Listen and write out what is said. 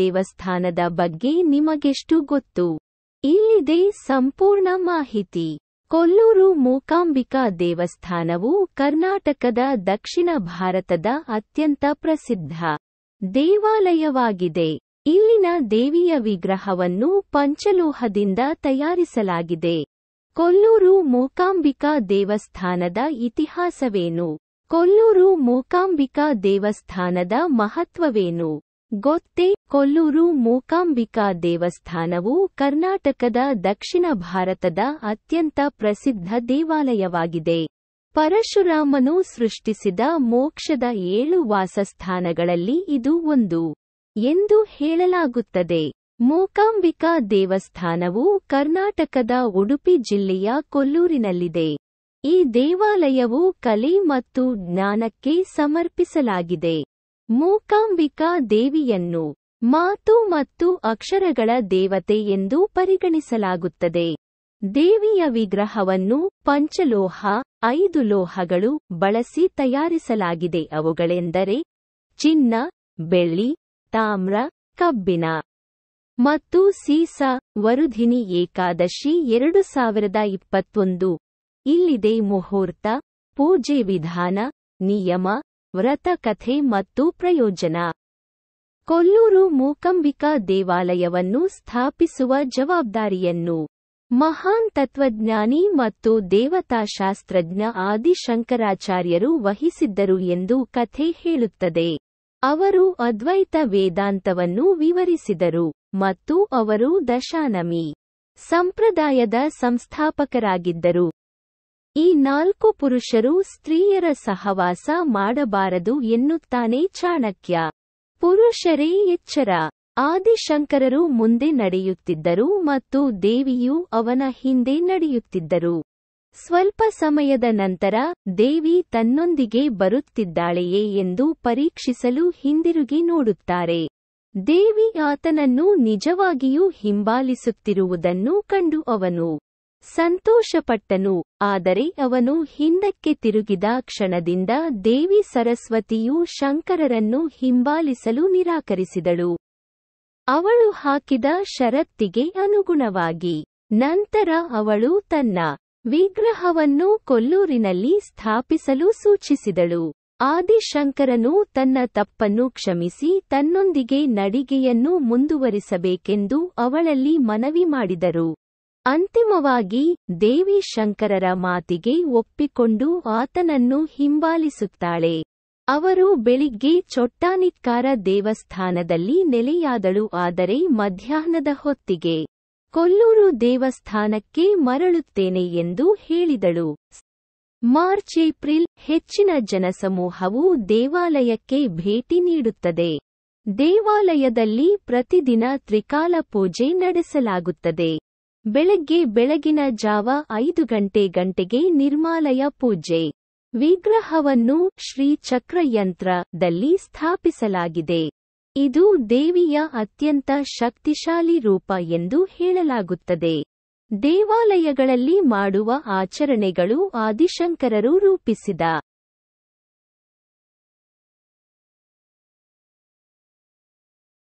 ದೇವಸ್ಥಾನದ ಬಗ್ಗೆ ನಿಮಗೆಷ್ಟು ಗೊತ್ತು ಇಲ್ಲಿದೆ ಸಂಪೂರ್ಣ ಮಾಹಿತಿ ಕೊಲ್ಲೂರು ಮೂಕಾಂಬಿಕಾ ದೇವಸ್ಥಾನವು ಕರ್ನಾಟಕದ ದಕ್ಷಿಣ ಭಾರತದ ಅತ್ಯಂತ ಪ್ರಸಿದ್ಧ ದೇವಾಲಯವಾಗಿದೆ ಇಲ್ಲಿನ ದೇವಿಯ ವಿಗ್ರಹವನ್ನು ಪಂಚಲೋಹದಿಂದ ತಯಾರಿಸಲಾಗಿದೆ ಕೊಲ್ಲೂರು ಮೂಕಾಂಬಿಕಾ ದೇವಸ್ಥಾನದ ಇತಿಹಾಸವೇನು ಕೊಲ್ಲೂರು ಮೂಕಾಂಬಿಕಾ ದೇವಸ್ಥಾನದ ಮಹತ್ವವೇನು ಗೊತ್ತೆ ಕೊಲ್ಲೂರು ಮೂಕಾಂಬಿಕಾ ದೇವಸ್ಥಾನವು ಕರ್ನಾಟಕದ ದಕ್ಷಿಣ ಭಾರತದ ಅತ್ಯಂತ ಪ್ರಸಿದ್ಧ ದೇವಾಲಯವಾಗಿದೆ ಪರಶುರಾಮನು ಸೃಷ್ಟಿಸಿದ ಮೋಕ್ಷದ ಏಳು ವಾಸಸ್ಥಾನಗಳಲ್ಲಿ ಇದು ಒಂದು ಎಂದು ಹೇಳಲಾಗುತ್ತದೆ ಮೂಕಾಂಬಿಕಾ ದೇವಸ್ಥಾನವು ಕರ್ನಾಟಕದ ಉಡುಪಿ ಜಿಲ್ಲೆಯ ಕೊಲ್ಲೂರಿನಲ್ಲಿದೆ ಈ ದೇವಾಲಯವು ಕಲೆ ಮತ್ತು ಜ್ಞಾನಕ್ಕೆ ಸಮರ್ಪಿಸಲಾಗಿದೆ ಮೂಕಾಂಬಿಕಾ ದೇವಿಯನ್ನು ಮಾತು ಮತ್ತು ಅಕ್ಷರಗಳ ದೇವತೆ ಎಂದು ಪರಿಗಣಿಸಲಾಗುತ್ತದೆ ದೇವಿಯ ವಿಗ್ರಹವನ್ನು ಪಂಚಲೋಹ ಐದು ಲೋಹಗಳು ಬಳಸಿ ತಯಾರಿಸಲಾಗಿದೆ ಅವುಗಳೆಂದರೆ ಚಿನ್ನ ಬೆಳ್ಳಿ ತಾಮ್ರ ಕಬ್ಬಿನ ಮತ್ತು ಸೀಸ ವರುಧಿನಿ ಏಕಾದಶಿ ಎರಡು ಸಾವಿರದ ಇಪ್ಪತ್ತೊಂದು ಇಲ್ಲಿದೆ ಮುಹೂರ್ತ ಪೂಜೆ ವಿಧಾನ ನಿಯಮ ವ್ರತಕಥೆ ಮತ್ತು ಪ್ರಯೋಜನ ಕೊಲ್ಲೂರು ಮೂಕಂಬಿಕಾ ದೇವಾಲಯವನ್ನು ಸ್ಥಾಪಿಸುವ ಜವಾಬ್ದಾರಿಯನ್ನು ಮಹಾನ್ ತತ್ವಜ್ಞಾನಿ ಮತ್ತು ದೇವತಾಶಾಸ್ತ್ರಜ್ಞ ಆದಿಶಂಕರಾಚಾರ್ಯರು ವಹಿಸಿದ್ದರು ಎಂದು ಕಥೆ ಹೇಳುತ್ತದೆ ಅವರು ಅದ್ವೈತ ವೇದಾಂತವನ್ನು ವಿವರಿಸಿದರು ಮತ್ತು ಅವರು ದಶಾನಮಿ ಸಂಪ್ರದಾಯದ ಸಂಸ್ಥಾಪಕರಾಗಿದ್ದರು ಈ ನಾಲ್ಕು ಪುರುಷರು ಸ್ತ್ರೀಯರ ಸಹವಾಸ ಮಾಡಬಾರದು ಎನ್ನುತ್ತಾನೆ ಚಾಣಕ್ಯ ಪುರುಷರೇ ಎಚ್ಚರ ಆದಿಶಂಕರರು ಮುಂದೆ ನಡೆಯುತ್ತಿದ್ದರು ಮತ್ತು ದೇವಿಯು ಅವನ ಹಿಂದೆ ನಡೆಯುತ್ತಿದ್ದರು ಸ್ವಲ್ಪ ಸಮಯದ ನಂತರ ದೇವಿ ತನ್ನೊಂದಿಗೆ ಬರುತ್ತಿದ್ದಾಳೆಯೇ ಎಂದು ಪರೀಕ್ಷಿಸಲು ಹಿಂದಿರುಗಿ ನೋಡುತ್ತಾರೆ ದೇವಿ ಆತನನ್ನು ನಿಜವಾಗಿಯೂ ಹಿಂಬಾಲಿಸುತ್ತಿರುವುದನ್ನು ಕಂಡು ಅವನು ಸಂತೋಷಪಟ್ಟನು ಆದರೆ ಅವನು ಹಿಂದಕ್ಕೆ ತಿರುಗಿದ ಕ್ಷಣದಿಂದ ದೇವಿ ಸರಸ್ವತಿಯು ಶಂಕರರನ್ನು ಹಿಂಬಾಲಿಸಲು ನಿರಾಕರಿಸಿದಳು ಅವಳು ಹಾಕಿದ ಷರತ್ತಿಗೆ ಅನುಗುಣವಾಗಿ ನಂತರ ಅವಳು ತನ್ನ ವಿಗ್ರಹವನ್ನು ಕೊಲ್ಲೂರಿನಲ್ಲಿ ಸ್ಥಾಪಿಸಲು ಸೂಚಿಸಿದಳು ಆದಿಶಂಕರನು ತನ್ನ ತಪ್ಪನ್ನು ಕ್ಷಮಿಸಿ ತನ್ನೊಂದಿಗೆ ನಡಿಗೆಯನ್ನು ಮುಂದುವರಿಸಬೇಕೆಂದು ಅವಳಲ್ಲಿ ಮನವಿ ಮಾಡಿದರು ಅಂತಿಮವಾಗಿ ದೇವಿ ಶಂಕರರ ಮಾತಿಗೆ ಒಪ್ಪಿಕೊಂಡು ಆತನನ್ನು ಹಿಂಬಾಲಿಸುತ್ತಾಳೆ ಅವರು ಬೆಳಿಗ್ಗೆ ಚೊಟ್ಟಾನಿತ್ಕಾರ ದೇವಸ್ಥಾನದಲ್ಲಿ ನೆಲೆಯಾದಳು ಆದರೆ ಮಧ್ಯಾಹ್ನದ ಹೊತ್ತಿಗೆ ಕೊಲ್ಲೂರು ದೇವಸ್ಥಾನಕ್ಕೆ ಮರಳುತ್ತೇನೆ ಎಂದು ಹೇಳಿದಳು ಮಾರ್ಚ್ ಏಪ್ರಿಲ್ ಹೆಚ್ಚಿನ ಜನಸಮೂಹವು ದೇವಾಲಯಕ್ಕೆ ಭೇಟಿ ನೀಡುತ್ತದೆ ದೇವಾಲಯದಲ್ಲಿ ಪ್ರತಿದಿನ ತ್ರಿಕಾಲ ಪೂಜೆ ನಡೆಸಲಾಗುತ್ತದೆ ಬೆಳಗ್ಗೆ ಬೆಳಗಿನ ಜಾವ ಐದು ಗಂಟೆ ಗಂಟೆಗೆ ನಿರ್ಮಾಲಯ ಪೂಜೆ ವಿಗ್ರಹವನ್ನು ಶ್ರೀ ಚಕ್ರಯಂತ್ರ ಸ್ಥಾಪಿಸಲಾಗಿದೆ ಇದು ದೇವಿಯ ಅತ್ಯಂತ ಶಕ್ತಿಶಾಲಿ ರೂಪ ಎಂದು ಹೇಳಲಾಗುತ್ತದೆ ದೇವಾಲಯಗಳಲ್ಲಿ ಮಾಡುವ ಆಚರಣೆಗಳು ಆದಿಶಂಕರರು ರೂಪಿಸಿದ